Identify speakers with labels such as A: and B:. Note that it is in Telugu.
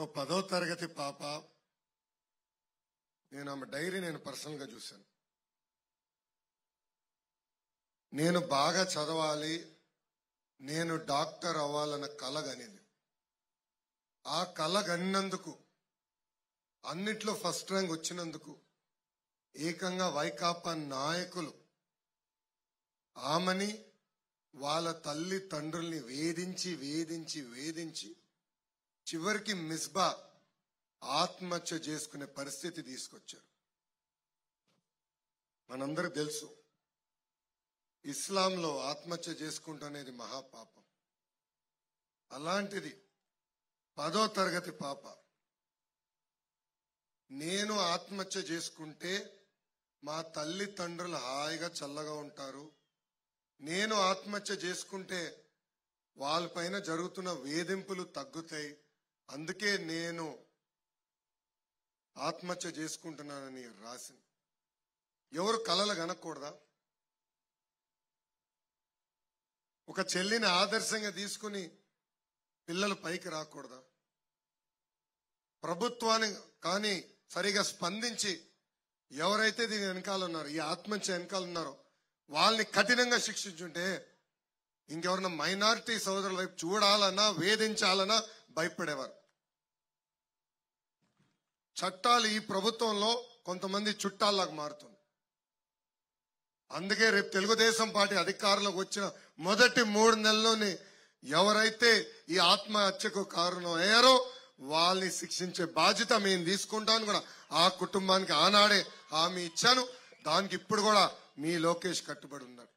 A: ఓ పదో తరగతి పాప నేను ఆమె డైరీ నేను పర్సనల్గా చూశాను నేను బాగా చదవాలి నేను డాక్టర్ అవ్వాలన్న కళ కనింది ఆ కళ అన్నిట్లో ఫస్ట్ ర్యాంక్ వచ్చినందుకు ఏకంగా వైకాపా నాయకులు ఆమెని వాళ్ళ తల్లి తండ్రుల్ని వేధించి వేధించి వేధించి చివరికి మిస్బా ఆత్మహత్య చేసుకునే పరిస్థితి తీసుకొచ్చారు మనందరూ తెలుసు ఇస్లాంలో ఆత్మహత్య అనేది మహాపాపం అలాంటిది పదో తరగతి పాప నేను ఆత్మహత్య చేసుకుంటే మా తండ్రులు హాయిగా చల్లగా ఉంటారు నేను ఆత్మహత్య చేసుకుంటే వాళ్ళపైన జరుగుతున్న వేధింపులు తగ్గుతాయి అందుకే నేను ఆత్మహత్య చేసుకుంటున్నానని రాసింది ఎవరు కలలు కనకూడదా ఒక చెల్లిని ఆదర్శంగా తీసుకుని పిల్లలు పైకి రాకూడదా ప్రభుత్వాన్ని కానీ సరిగా స్పందించి ఎవరైతే దీని వెనకాల ఉన్నారో ఈ ఆత్మహత్య వెనకాల ఉన్నారో వాళ్ళని కఠినంగా శిక్షించుంటే ఇంకెవరన్నా మైనారిటీ సోదరుల వైపు చూడాలన్నా వేధించాలన్నా భయపడేవారు చట్టాలు ఈ ప్రభుత్వంలో కొంతమంది చుట్టాల్లాగా మారుతుంది అందుకే రేపు తెలుగుదేశం పార్టీ అధికారంలోకి వచ్చిన మొదటి మూడు నెలలోనే ఎవరైతే ఈ ఆత్మహత్యకు కారణం అయ్యారో వాళ్ళని శిక్షించే బాధ్యత మేము తీసుకుంటాను కూడా ఆ కుటుంబానికి ఆనాడే హామీ ఇచ్చాను దానికి ఇప్పుడు కూడా మీ లోకేష్ కట్టుబడి ఉన్నాడు